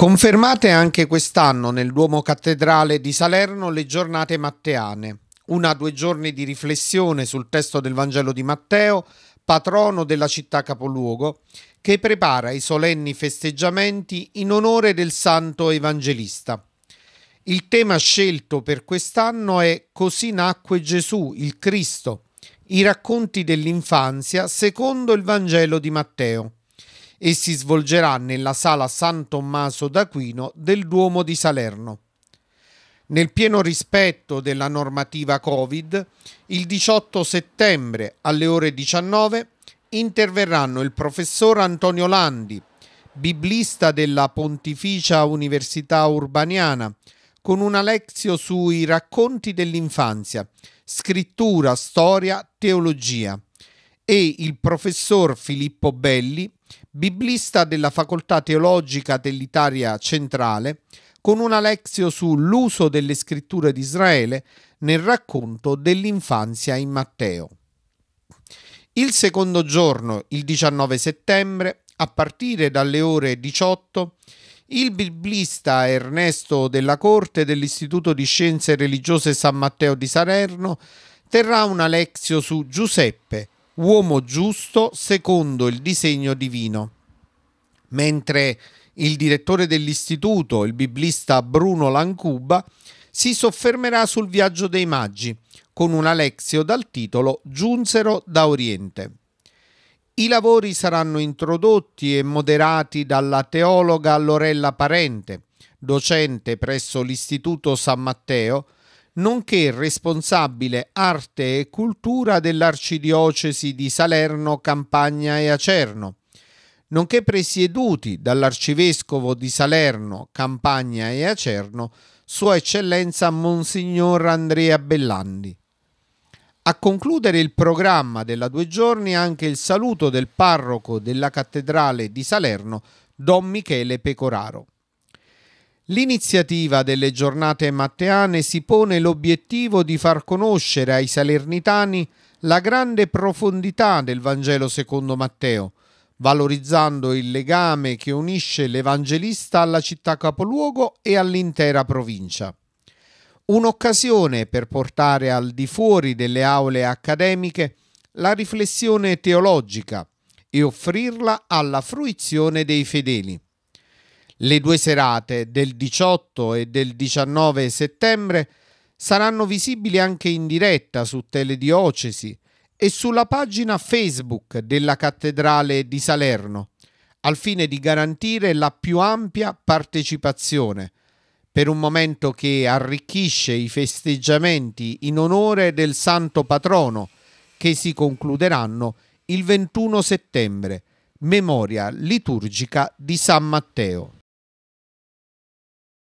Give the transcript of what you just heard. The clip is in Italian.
Confermate anche quest'anno nel Duomo Cattedrale di Salerno le giornate matteane, una due giorni di riflessione sul testo del Vangelo di Matteo, patrono della città capoluogo, che prepara i solenni festeggiamenti in onore del santo evangelista. Il tema scelto per quest'anno è Così nacque Gesù, il Cristo, i racconti dell'infanzia secondo il Vangelo di Matteo e si svolgerà nella sala San Tommaso d'Aquino del Duomo di Salerno. Nel pieno rispetto della normativa Covid, il 18 settembre alle ore 19 interverranno il professor Antonio Landi, biblista della Pontificia Università Urbaniana, con una lezione sui racconti dell'infanzia, scrittura, storia, teologia, e il professor Filippo Belli, biblista della Facoltà Teologica dell'Italia Centrale, con una lezio sull'uso delle scritture di Israele nel racconto dell'infanzia in Matteo. Il secondo giorno, il 19 settembre, a partire dalle ore 18, il biblista Ernesto della Corte dell'Istituto di Scienze Religiose San Matteo di Salerno terrà una lezio su Giuseppe, uomo giusto secondo il disegno divino. Mentre il direttore dell'istituto, il biblista Bruno Lancuba, si soffermerà sul viaggio dei maggi, con un lezio dal titolo Giunsero da Oriente. I lavori saranno introdotti e moderati dalla teologa Lorella Parente, docente presso l'Istituto San Matteo, nonché responsabile arte e cultura dell'Arcidiocesi di Salerno, Campagna e Acerno, nonché presieduti dall'Arcivescovo di Salerno, Campagna e Acerno, Sua Eccellenza Monsignor Andrea Bellandi. A concludere il programma della due giorni anche il saluto del parroco della cattedrale di Salerno, Don Michele Pecoraro. L'iniziativa delle giornate matteane si pone l'obiettivo di far conoscere ai salernitani la grande profondità del Vangelo secondo Matteo, valorizzando il legame che unisce l'Evangelista alla città capoluogo e all'intera provincia. Un'occasione per portare al di fuori delle aule accademiche la riflessione teologica e offrirla alla fruizione dei fedeli. Le due serate del 18 e del 19 settembre saranno visibili anche in diretta su Telediocesi e sulla pagina Facebook della Cattedrale di Salerno, al fine di garantire la più ampia partecipazione per un momento che arricchisce i festeggiamenti in onore del Santo Patrono che si concluderanno il 21 settembre, memoria liturgica di San Matteo.